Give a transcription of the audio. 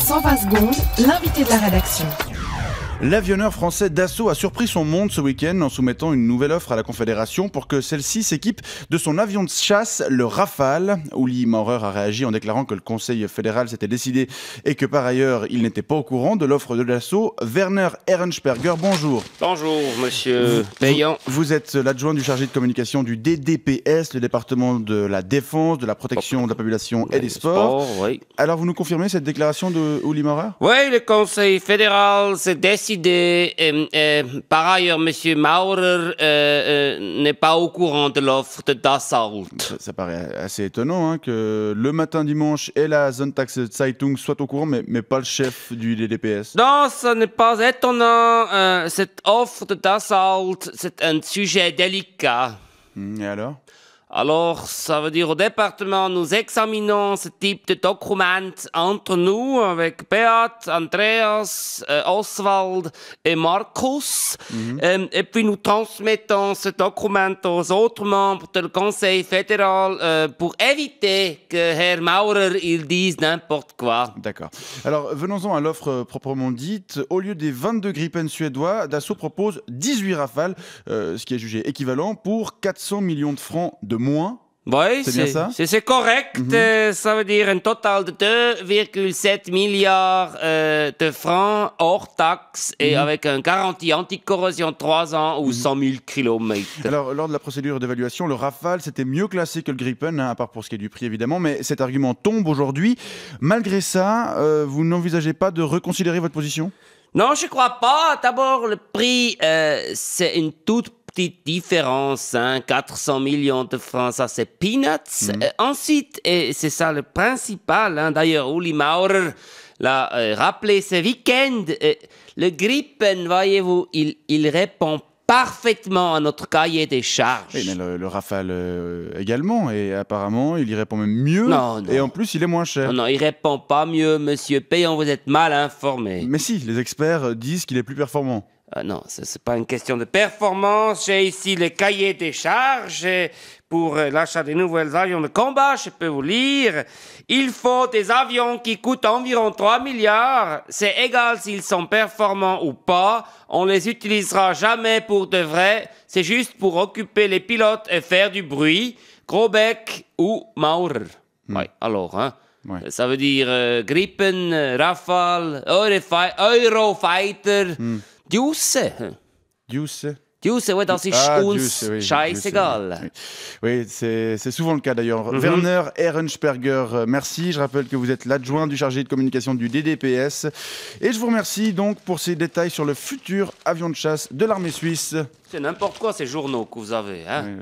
120 secondes, l'invité de la rédaction. L'avionneur français Dassault a surpris son monde ce week-end en soumettant une nouvelle offre à la Confédération pour que celle-ci s'équipe de son avion de chasse, le Rafale. Ouli Maurer a réagi en déclarant que le Conseil fédéral s'était décidé et que par ailleurs il n'était pas au courant de l'offre de Dassault. Werner Ehrensperger, bonjour. Bonjour, monsieur Payant. Vous êtes l'adjoint du chargé de communication du DDPS, le département de la défense, de la protection de la population et des sports. Alors vous nous confirmez cette déclaration de ouli Maurer Oui, le Conseil fédéral s'est décidé décidé. Euh, euh, par ailleurs, M. Maurer euh, n'est pas au courant de l'offre de Dassault. Ça, paraît assez étonnant hein, que le matin dimanche et la zone Zontax Zeitung soient au courant, mais, mais pas le chef du DDPS. Non, ça n'est pas étonnant. cette offre de Dassault, c'est un sujet délicat. Hum, et alors alors, ça veut dire au département, nous examinons ce type de document entre nous avec Beat, Andreas, euh, Oswald et Markus. Mhm. Euh, et puis nous transmettons ce document aux autres membres du Conseil fédéral euh, pour éviter que Herr Maurer il dise n'importe quoi. D'accord. Alors, venons-en à l'offre proprement dite. Au lieu des 22 Gripen suédois, Dassault propose 18 Rafales, ce qui est jugé équivalent pour 400 millions de francs de moins. Oui, c'est correct. c'est correct mhm. euh, Ça veut dire un total de 2,7 milliards euh, de francs hors taxes et mhm. avec un garantie anticorrosion 3 ans ou 100 000 km. Alors, lors de la procédure d'évaluation, le Rafale, c'était mieux classé que le Gripen, hein, à part pour ce qui est du prix évidemment, mais cet argument tombe aujourd'hui. Malgré ça, euh, vous n'envisagez pas de reconsidérer votre position non, je crois pas. D'abord, le prix, c'est une toute petite différence, 400 hein, millions de francs, ça c'est peanuts. Mm. Euh, ensuite, et c'est ça le principal, hein, d'ailleurs, Uli Maurer l'a euh, rappelé ce week-end, euh, le Gripen, voyez-vous, il, répond parfaitement à notre cahier des charges. Oui, mais le, Rafale également, et apparemment, il y répond même mieux. Et en plus, il est moins cher. Non, non, il répond pas mieux, monsieur Payon, vous êtes mal informé. Mais si, les experts disent qu'il est plus performant. Ah non, ce n'est pas une question de performance. J'ai ici les cahiers des charges pour euh, l'achat des nouveaux avions de combat. Je peux vous lire. Il faut des avions qui coûtent environ 3 milliards. C'est égal s'ils sont performants ou pas. On les utilisera jamais pour de vrai. C'est juste pour occuper les pilotes et faire du bruit. Grobeck ou Maurer. Hmm. alors, hein. Ça veut dire euh, Gripen, euh, Rafale, Eurofighter. Hmm. Juice, juice, juice. ouais, dans ses ah, oui, Oui, c'est souvent le cas d'ailleurs. Mhm. Werner Ehrensperger, euh, merci. Je rappelle que vous êtes l'adjoint du chargé de communication du DDPS. Et je vous remercie donc pour ces détails sur le futur avion de chasse de l'armée suisse. C'est n'importe quoi ces journaux que vous avez. Hein